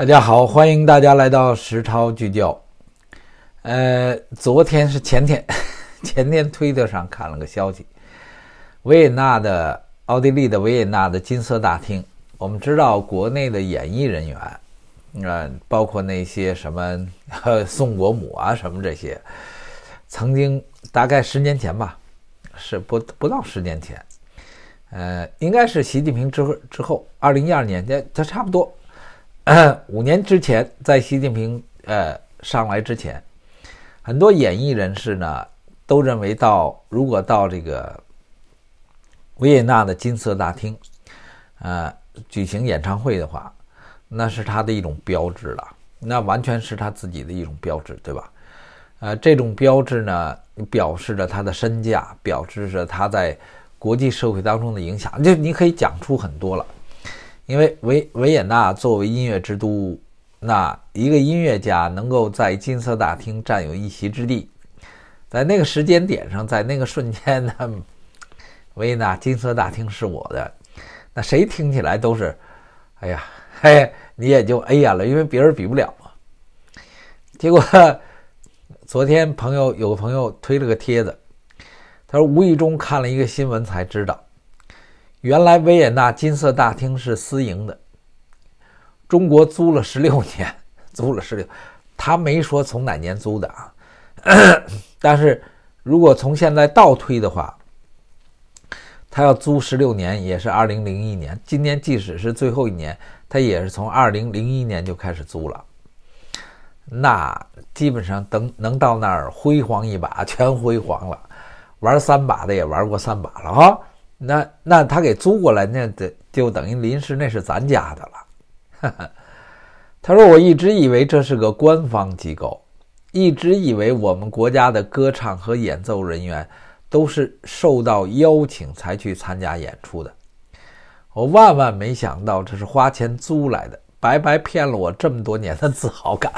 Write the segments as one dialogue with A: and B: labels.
A: 大家好，欢迎大家来到实操聚焦。呃，昨天是前天，前天推特上看了个消息，维也纳的奥地利的维也纳的金色大厅。我们知道国内的演艺人员，呃，包括那些什么 宋国母啊什么这些，曾经大概十年前吧，是不不到十年前，呃，应该是习近平之后之后，二零一二年，这这差不多。五年之前，在习近平呃上来之前，很多演艺人士呢都认为，到如果到这个维也纳的金色大厅，呃，举行演唱会的话，那是他的一种标志了。那完全是他自己的一种标志，对吧？呃，这种标志呢，表示着他的身价，表示着他在国际社会当中的影响，就你可以讲出很多了。因为维维也纳作为音乐之都，那一个音乐家能够在金色大厅占有一席之地，在那个时间点上，在那个瞬间呢，维也纳金色大厅是我的，那谁听起来都是，哎呀，嘿，你也就哎呀了，因为别人比不了嘛。结果昨天朋友有个朋友推了个帖子，他说无意中看了一个新闻才知道。原来维也纳金色大厅是私营的，中国租了十六年，租了十六，他没说从哪年租的啊，但是如果从现在倒推的话，他要租十六年也是二零零一年，今年即使是最后一年，他也是从二零零一年就开始租了，那基本上等能到那儿辉煌一把，全辉煌了，玩三把的也玩过三把了哈。那那他给租过来，那得就等于临时，那是咱家的了。他说：“我一直以为这是个官方机构，一直以为我们国家的歌唱和演奏人员都是受到邀请才去参加演出的。我万万没想到这是花钱租来的，白白骗了我这么多年的自豪感。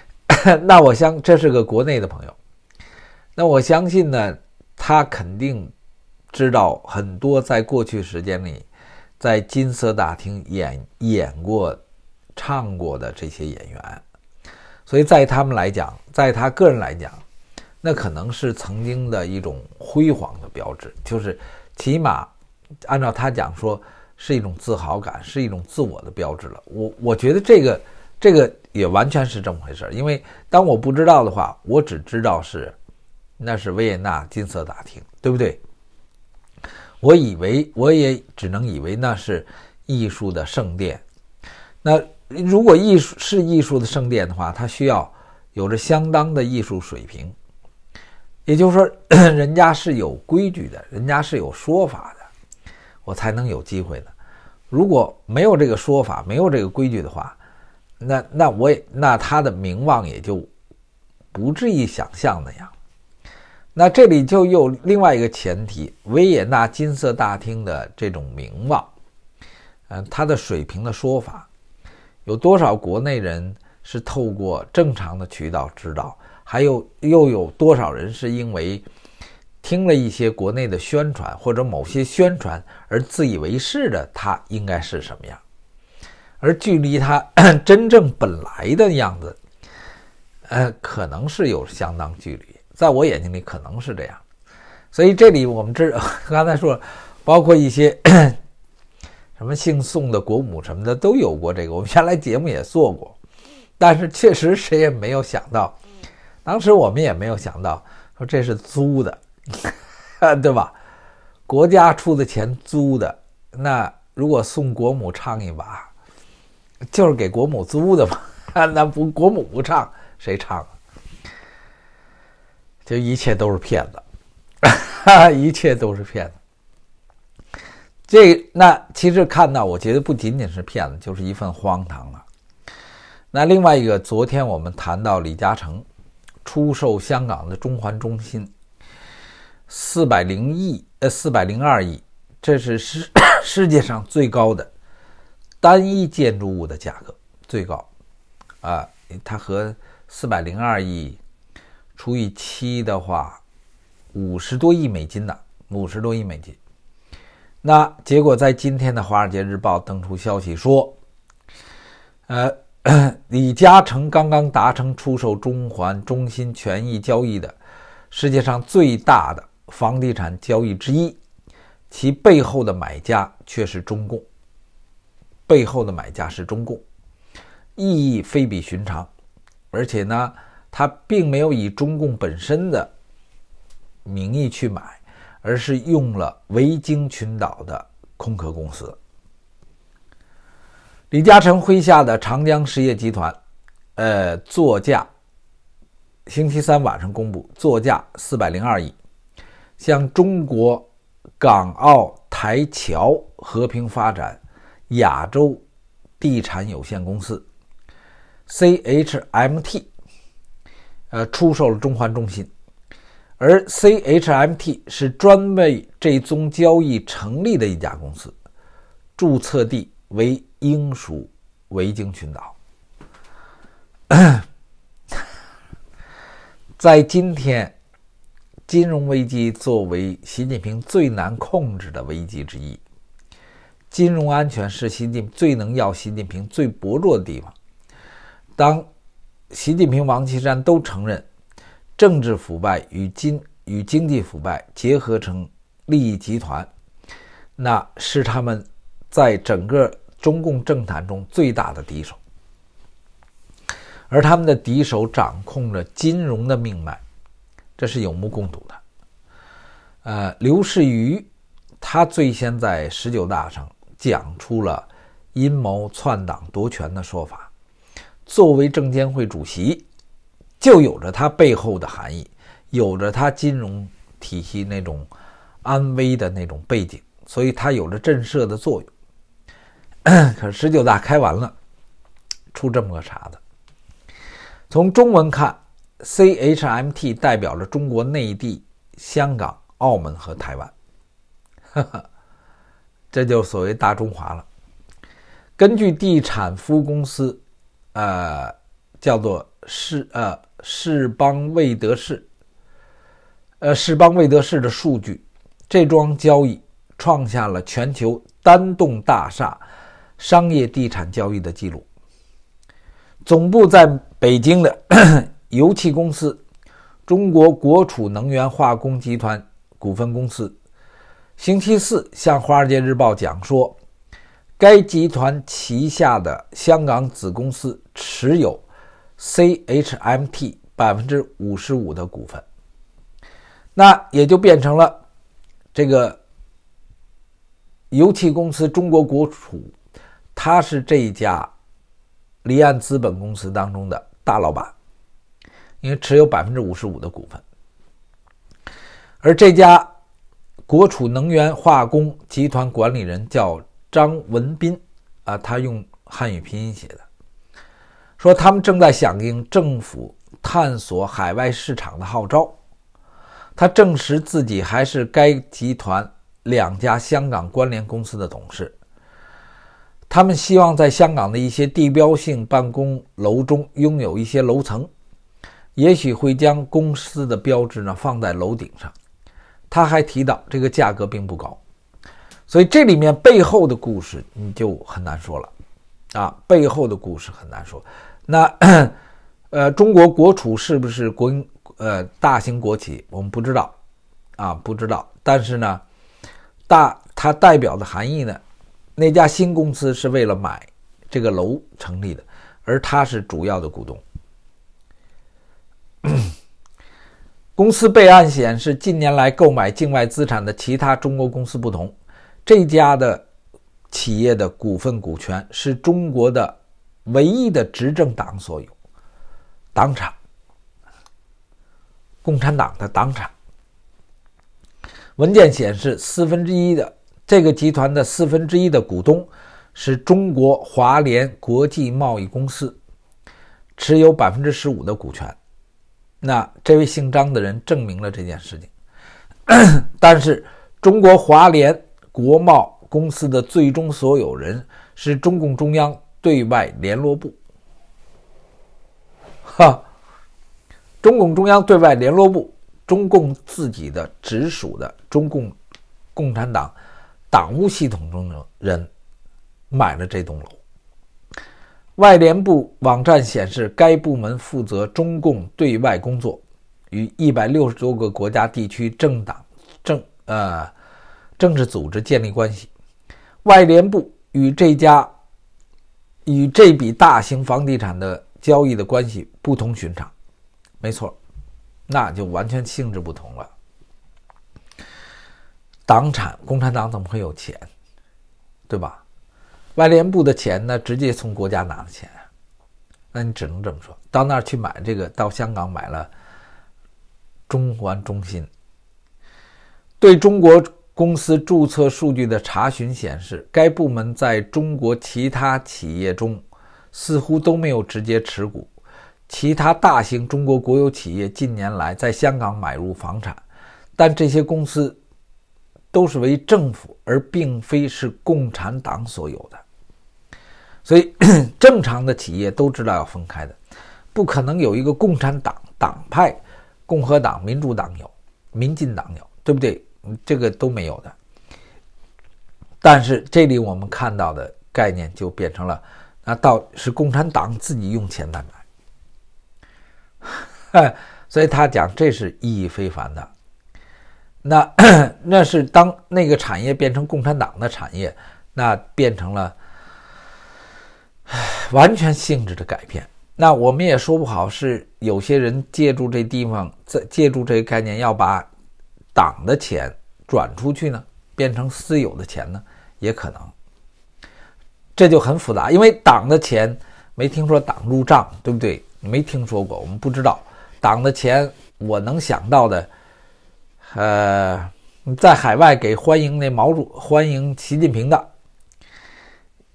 A: ”那我想，这是个国内的朋友。那我相信呢，他肯定知道很多在过去时间里，在金色大厅演演过、唱过的这些演员，所以在他们来讲，在他个人来讲，那可能是曾经的一种辉煌的标志，就是起码按照他讲说是一种自豪感，是一种自我的标志了。我我觉得这个这个也完全是这么回事，因为当我不知道的话，我只知道是。那是维也纳金色大厅，对不对？我以为，我也只能以为那是艺术的圣殿。那如果艺术是艺术的圣殿的话，它需要有着相当的艺术水平，也就是说，人家是有规矩的，人家是有说法的，我才能有机会的。如果没有这个说法，没有这个规矩的话，那那我也那他的名望也就不至于想象那样。那这里就有另外一个前提，维也纳金色大厅的这种名望，嗯，它的水平的说法，有多少国内人是透过正常的渠道知道？还有又有多少人是因为听了一些国内的宣传或者某些宣传而自以为是的？它应该是什么样？而距离它 真正本来的样子，呃，可能是有相当距离。在我眼睛里可能是这样，所以这里我们知 刚才说，包括一些 什么姓宋的国母什么的都有过这个，我们原来节目也做过，但是确实谁也没有想到，当时我们也没有想到说这是租的，对吧？国家出的钱租的，那如果宋国母唱一把，就是给国母租的嘛，那不国母不唱谁唱？就一切都是骗子，一切都是骗子。这那其实看到，我觉得不仅仅是骗子，就是一份荒唐了。那另外一个，昨天我们谈到李嘉诚出售香港的中环中心，四百零亿呃四百零二亿，这是世 世界上最高的单一建筑物的价格，最高。啊，它和四百零二亿。除以七的话，五十多亿美金呐。五十多亿美金。那结果在今天的《华尔街日报》登出消息说，呃，李嘉诚刚刚达成出售中环中心权益交易的世界上最大的房地产交易之一，其背后的买家却是中共。背后的买家是中共，意义非比寻常，而且呢。他并没有以中共本身的名义去买，而是用了维京群岛的空壳公司。李嘉诚麾下的长江实业集团，呃，作价，星期三晚上公布作价四百零二亿，向中国港澳台侨和平发展亚洲地产有限公司 （CHMT）。呃，出售了中环中心，而 CHMT 是专为这宗交易成立的一家公司，注册地为英属维京群岛。在今天，金融危机作为习近平最难控制的危机之一，金融安全是习近最能要习近平最薄弱的地方。当。习近平、王岐山都承认，政治腐败与经与经济腐败结合成利益集团，那是他们在整个中共政坛中最大的敌手，而他们的敌手掌控着金融的命脉，这是有目共睹的。呃，刘士余，他最先在十九大上讲出了阴谋篡党夺权的说法。作为证监会主席，就有着它背后的含义，有着它金融体系那种安危的那种背景，所以它有着震慑的作用。可十九大开完了，出这么个茬子。从中文看，CHMT 代表着中国内地、香港、澳门和台湾，哈哈，这就所谓大中华了。根据地产服务公司。呃，叫做世呃世邦未德市，呃市邦未德市的数据，这桩交易创下了全球单栋大厦商业地产交易的记录。总部在北京的油 气公司中国国储能源化工集团股份公司，星期四向《华尔街日报》讲说，该集团旗下的香港子公司。持有 CHMT 百分之五十五的股份，那也就变成了这个油气公司中国国储，他是这一家离岸资本公司当中的大老板，因为持有百分之五十五的股份。而这家国储能源化工集团管理人叫张文斌啊，他用汉语拼音写的。说他们正在响应政府探索海外市场的号召。他证实自己还是该集团两家香港关联公司的董事。他们希望在香港的一些地标性办公楼中拥有一些楼层，也许会将公司的标志呢放在楼顶上。他还提到，这个价格并不高，所以这里面背后的故事你就很难说了。啊，背后的故事很难说。那，呃，中国国储是不是国营？呃，大型国企我们不知道，啊，不知道。但是呢，大它代表的含义呢，那家新公司是为了买这个楼成立的，而它是主要的股东。公司备案显示，近年来购买境外资产的其他中国公司不同，这家的企业的股份股权是中国的。唯一的执政党所有，党产，共产党的党产。文件显示，四分之一的这个集团的四分之一的股东是中国华联国际贸易公司，持有百分之十五的股权。那这位姓张的人证明了这件事情，但是中国华联国贸公司的最终所有人是中共中央。对外联络部，哈，中共中央对外联络部，中共自己的直属的中共共产党党务系统中的人买了这栋楼。外联部网站显示，该部门负责中共对外工作，与一百六十多个国家、地区政党政呃政治组织建立关系。外联部与这家。与这笔大型房地产的交易的关系不同寻常，没错，那就完全性质不同了。党产，共产党怎么会有钱？对吧？外联部的钱呢？直接从国家拿的钱，那你只能这么说：到那儿去买这个，到香港买了中环中心，对中国。公司注册数据的查询显示，该部门在中国其他企业中似乎都没有直接持股。其他大型中国国有企业近年来在香港买入房产，但这些公司都是为政府，而并非是共产党所有的。所以，正常的企业都知道要分开的，不可能有一个共产党党派。共和党、民主党有，民进党有，对不对？这个都没有的，但是这里我们看到的概念就变成了，那到是共产党自己用钱来买，所以他讲这是意义非凡的。那那是当那个产业变成共产党的产业，那变成了完全性质的改变。那我们也说不好是有些人借助这地方，在借助这个概念要把。党的钱转出去呢，变成私有的钱呢，也可能，这就很复杂。因为党的钱，没听说党入账，对不对？没听说过，我们不知道党的钱。我能想到的，呃，在海外给欢迎那毛主欢迎习近平的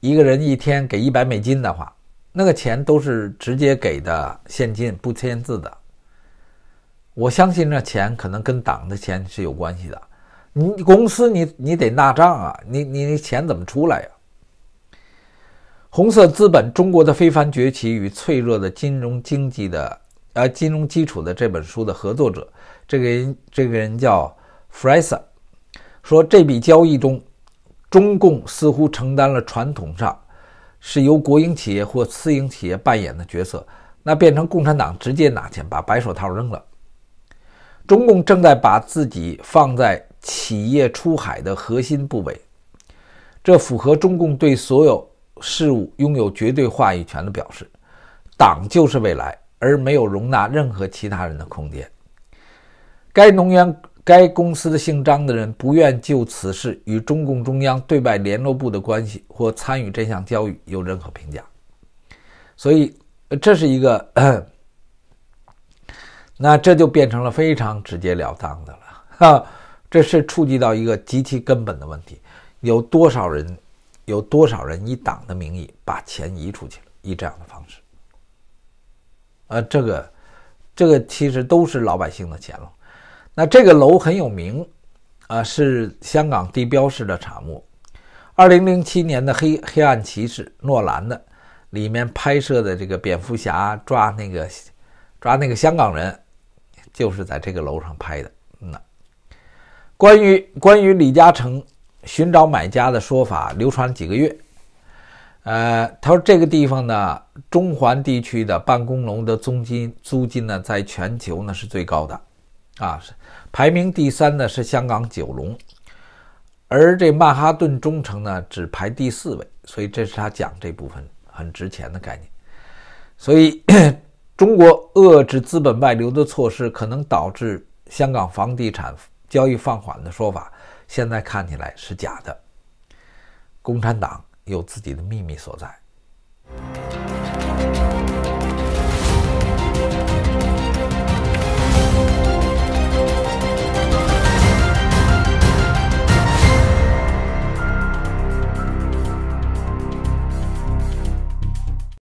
A: 一个人一天给一百美金的话，那个钱都是直接给的现金，不签字的。我相信那钱可能跟党的钱是有关系的。你公司你你得纳账啊，你你那钱怎么出来呀？《红色资本：中国的非凡崛起与脆弱的金融经济的呃金融基础的》这本书的合作者，这个人这个人叫 f r e s a 说这笔交易中，中共似乎承担了传统上是由国营企业或私营企业扮演的角色，那变成共产党直接拿钱，把白手套扔了。中共正在把自己放在企业出海的核心部位，这符合中共对所有事物拥有绝对话语权的表示。党就是未来，而没有容纳任何其他人的空间。该能源该公司的姓张的人不愿就此事与中共中央对外联络部的关系或参与这项交易有任何评价。所以，这是一个。那这就变成了非常直截了当的了，哈，这是触及到一个极其根本的问题，有多少人，有多少人以党的名义把钱移出去了，以这样的方式，呃，这个，这个其实都是老百姓的钱了。那这个楼很有名，啊，是香港地标式的产物。二零零七年的《黑黑暗骑士》诺兰的，里面拍摄的这个蝙蝠侠抓那个抓那个香港人。就是在这个楼上拍的。那关于关于李嘉诚寻找买家的说法流传了几个月。呃，他说这个地方呢，中环地区的办公楼的租金租金呢，在全球呢是最高的，啊，排名第三的是香港九龙，而这曼哈顿中城呢只排第四位。所以这是他讲这部分很值钱的概念。所以。中国遏制资本外流的措施可能导致香港房地产交易放缓的说法，现在看起来是假的。共产党有自己的秘密所在。